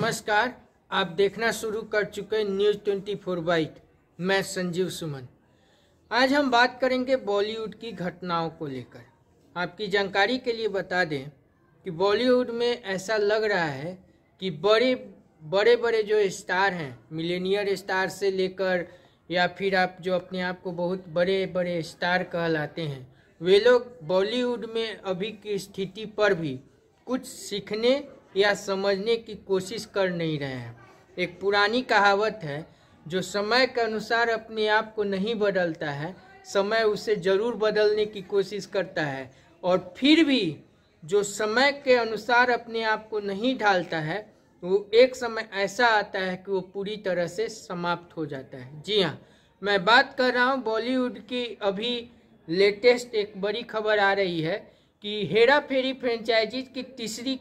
नमस्कार आप देखना शुरू कर चुके न्यूज़ ट्वेंटी फोर बाइट मैं संजीव सुमन आज हम बात करेंगे बॉलीवुड की घटनाओं को लेकर आपकी जानकारी के लिए बता दें कि बॉलीवुड में ऐसा लग रहा है कि बड़े बड़े बड़े जो स्टार हैं मिलेनियर स्टार से लेकर या फिर आप जो अपने आप को बहुत बड़े बड़े स्टार कहलाते हैं वे लोग बॉलीवुड में अभी की स्थिति पर भी कुछ सीखने या समझने की कोशिश कर नहीं रहे हैं एक पुरानी कहावत है जो समय के अनुसार अपने आप को नहीं बदलता है समय उसे ज़रूर बदलने की कोशिश करता है और फिर भी जो समय के अनुसार अपने आप को नहीं ढालता है वो एक समय ऐसा आता है कि वो पूरी तरह से समाप्त हो जाता है जी हाँ मैं बात कर रहा हूँ बॉलीवुड की अभी लेटेस्ट एक बड़ी खबर आ रही है कि हेरा फेरी फ्रेंचाइजीज की तीसरी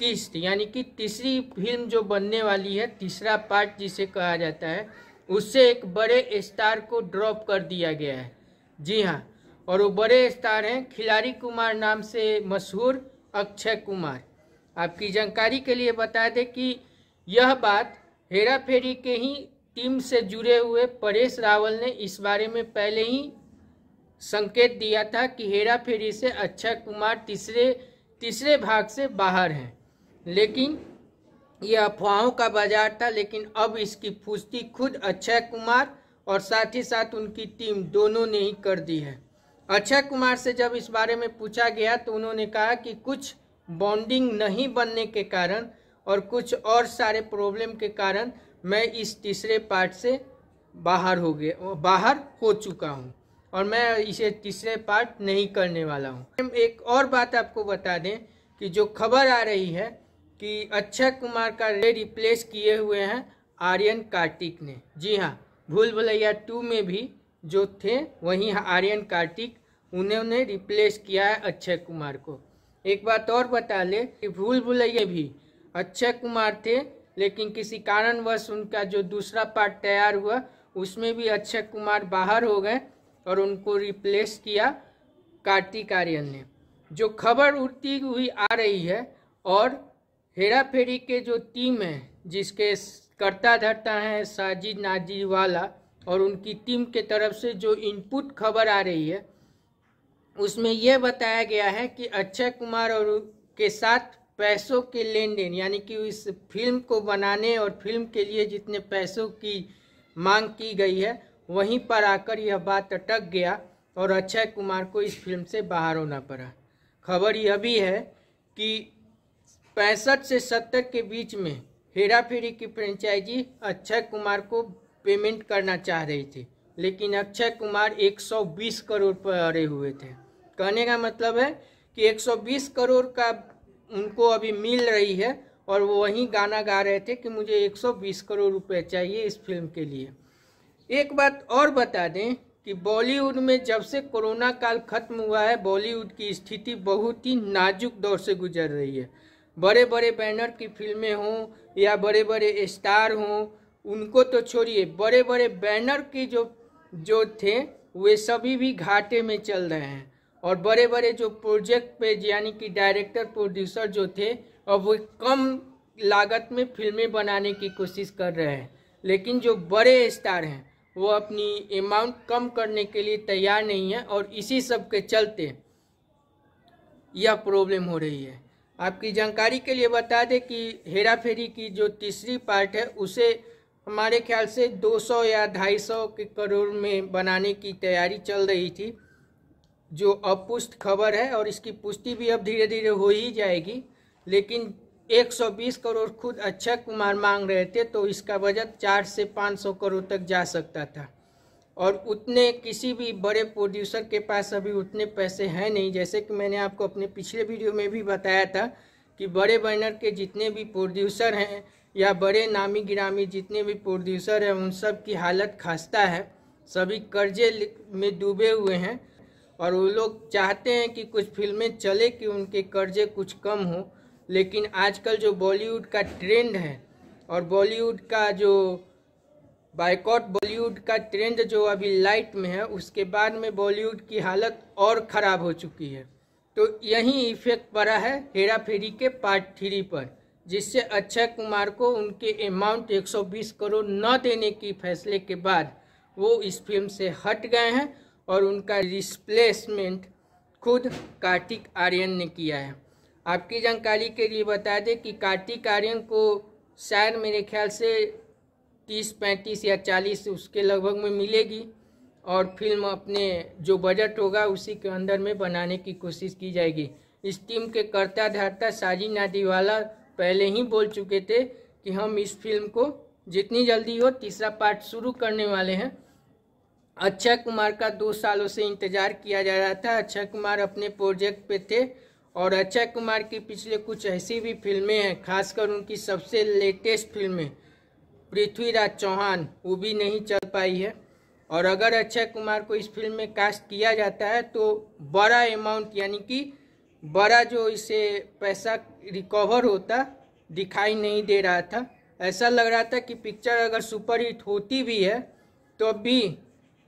किस्त यानी कि तीसरी फिल्म जो बनने वाली है तीसरा पार्ट जिसे कहा जाता है उससे एक बड़े स्टार को ड्रॉप कर दिया गया है जी हाँ और वो बड़े स्टार हैं खिलाड़ी कुमार नाम से मशहूर अक्षय कुमार आपकी जानकारी के लिए बता दें कि यह बात हेरा फेरी के ही टीम से जुड़े हुए परेश रावल ने इस बारे में पहले ही संकेत दिया था कि हेरा फेरी से अक्षय कुमार तीसरे तीसरे भाग से बाहर हैं लेकिन यह अफवाहों का बाजार था लेकिन अब इसकी पुष्टि खुद अक्षय कुमार और साथ ही साथ उनकी टीम दोनों ने ही कर दी है अक्षय कुमार से जब इस बारे में पूछा गया तो उन्होंने कहा कि कुछ बॉन्डिंग नहीं बनने के कारण और कुछ और सारे प्रॉब्लम के कारण मैं इस तीसरे पार्ट से बाहर हो गया बाहर हो चुका हूँ और मैं इसे तीसरे पार्ट नहीं करने वाला हूँ एक और बात आपको बता दें कि जो खबर आ रही है कि अक्षय कुमार का रे रिप्लेस किए हुए हैं आर्यन कार्तिक ने जी हाँ भूल भुलैया टू में भी जो थे वहीं हाँ आर्यन कार्तिक उन्होंने रिप्लेस किया है अक्षय कुमार को एक बात और बता ले कि भूल भुलैया भी अक्षय कुमार थे लेकिन किसी कारणवश उनका जो दूसरा पार्ट तैयार हुआ उसमें भी अक्षय कुमार बाहर हो गए और उनको रिप्लेस किया कार्तिक आर्यन ने जो खबर उठती हुई आ रही है और हेरा फेरी के जो टीम है जिसके कर्ता धरता है साजिद नाजिद वाला और उनकी टीम के तरफ से जो इनपुट खबर आ रही है उसमें यह बताया गया है कि अक्षय कुमार और के साथ पैसों के लेन देन यानी कि इस फिल्म को बनाने और फिल्म के लिए जितने पैसों की मांग की गई है वहीं पर आकर यह बात अटक गया और अक्षय कुमार को इस फिल्म से बाहर होना पड़ा खबर यह भी है कि पैंसठ से सत्तर के बीच में हेरा फेरी की फ्रेंचाइजी अक्षय कुमार को पेमेंट करना चाह रही थी लेकिन अक्षय कुमार 120 करोड़ पर अड़े हुए थे कहने का मतलब है कि 120 करोड़ का उनको अभी मिल रही है और वो वहीं गाना गा रहे थे कि मुझे 120 करोड़ रुपए चाहिए इस फिल्म के लिए एक बात और बता दें कि बॉलीवुड में जब से कोरोना काल खत्म हुआ है बॉलीवुड की स्थिति बहुत ही नाजुक दौर से गुजर रही है बड़े बड़े बैनर की फिल्में हों या बड़े बड़े स्टार हों उनको तो छोड़िए बड़े बड़े बैनर की जो जो थे वे सभी भी घाटे में चल रहे हैं और बड़े बड़े जो प्रोजेक्ट पे यानी कि डायरेक्टर प्रोड्यूसर जो थे अब वे कम लागत में फिल्में बनाने की कोशिश कर रहे हैं लेकिन जो बड़े स्टार हैं वो अपनी अमाउंट कम करने के लिए तैयार नहीं है और इसी सब के चलते यह प्रॉब्लम हो रही है आपकी जानकारी के लिए बता दें कि हेरा फेरी की जो तीसरी पार्ट है उसे हमारे ख्याल से 200 या 250 के करोड़ में बनाने की तैयारी चल रही थी जो अपुष्ट खबर है और इसकी पुष्टि भी अब धीरे धीरे हो ही जाएगी लेकिन 120 करोड़ खुद अक्षय कुमार मांग रहे थे तो इसका बजट 4 से 500 करोड़ तक जा सकता था और उतने किसी भी बड़े प्रोड्यूसर के पास अभी उतने पैसे हैं नहीं जैसे कि मैंने आपको अपने पिछले वीडियो में भी बताया था कि बड़े बैनर के जितने भी प्रोड्यूसर हैं या बड़े नामी गिरामी जितने भी प्रोड्यूसर हैं उन सब की हालत खस्ता है सभी कर्जे में डूबे हुए हैं और वो लोग चाहते हैं कि कुछ फिल्में चले कि उनके कर्जे कुछ कम हो लेकिन आजकल जो बॉलीवुड का ट्रेंड है और बॉलीवुड का जो बाइकॉट बॉलीवुड का ट्रेंड जो अभी लाइट में है उसके बाद में बॉलीवुड की हालत और ख़राब हो चुकी है तो यही इफेक्ट पड़ा है हेरा फेरी के पार्ट थ्री पर जिससे अक्षय कुमार को उनके अमाउंट 120 करोड़ न देने की फैसले के बाद वो इस फिल्म से हट गए हैं और उनका रिस्प्लेसमेंट खुद कार्तिक आर्यन ने किया है आपकी जानकारी के लिए बता दें कि कार्तिक आर्यन को शायद मेरे ख्याल से तीस पैंतीस या चालीस उसके लगभग में मिलेगी और फिल्म अपने जो बजट होगा उसी के अंदर में बनाने की कोशिश की जाएगी इस टीम के कर्ता धर्ता साजी नादीवाला पहले ही बोल चुके थे कि हम इस फिल्म को जितनी जल्दी हो तीसरा पार्ट शुरू करने वाले हैं अक्षय कुमार का दो सालों से इंतज़ार किया जा रहा था अक्षय कुमार अपने प्रोजेक्ट पे थे और अक्षय कुमार की पिछले कुछ ऐसी भी फिल्में हैं खासकर उनकी सबसे लेटेस्ट फिल्में पृथ्वीराज चौहान वो भी नहीं चल पाई है और अगर अक्षय कुमार को इस फिल्म में कास्ट किया जाता है तो बड़ा अमाउंट यानी कि बड़ा जो इसे पैसा रिकवर होता दिखाई नहीं दे रहा था ऐसा लग रहा था कि पिक्चर अगर सुपर हिट होती भी है तो भी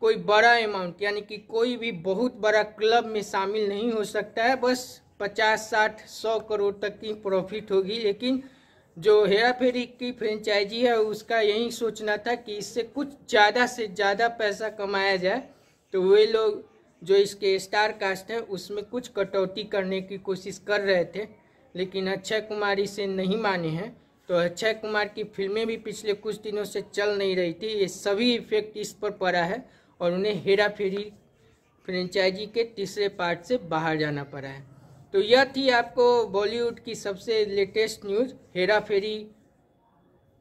कोई बड़ा अमाउंट यानी कि कोई भी बहुत बड़ा क्लब में शामिल नहीं हो सकता है बस पचास साठ सौ करोड़ तक की प्रॉफिट होगी लेकिन जो हेरा फेरी की फ्रेंचाइजी है उसका यही सोचना था कि इससे कुछ ज़्यादा से ज़्यादा पैसा कमाया जाए तो वे लोग जो इसके स्टार कास्ट हैं उसमें कुछ कटौती करने की कोशिश कर रहे थे लेकिन अक्षय कुमार इसे नहीं माने हैं तो अक्षय कुमार की फिल्में भी पिछले कुछ दिनों से चल नहीं रही थी ये सभी इफेक्ट इस पर पड़ा है और उन्हें हेरा फेरी फ्रेंचाइजी के तीसरे पार्ट से बाहर जाना पड़ा है तो यह थी आपको बॉलीवुड की सबसे latest news Hera Pheri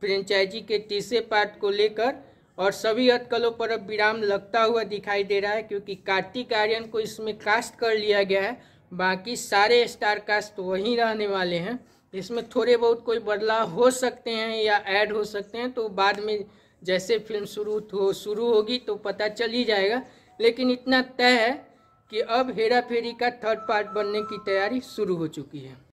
franchise के तीसरे पार्ट को लेकर और सभी अटकलों पर अब विराम लगता हुआ दिखाई दे रहा है क्योंकि कार्तिक आर्यन को इसमें कास्ट कर लिया गया है बाकी सारे स्टार कास्ट वहीं रहने वाले हैं इसमें थोड़े बहुत कोई बदलाव हो सकते हैं या ऐड हो सकते हैं तो बाद में जैसे फिल्म शुरू हो शुरू होगी तो पता चल ही जाएगा लेकिन इतना तय है कि अब हेरा फेरी का थर्ड पार्ट बनने की तैयारी शुरू हो चुकी है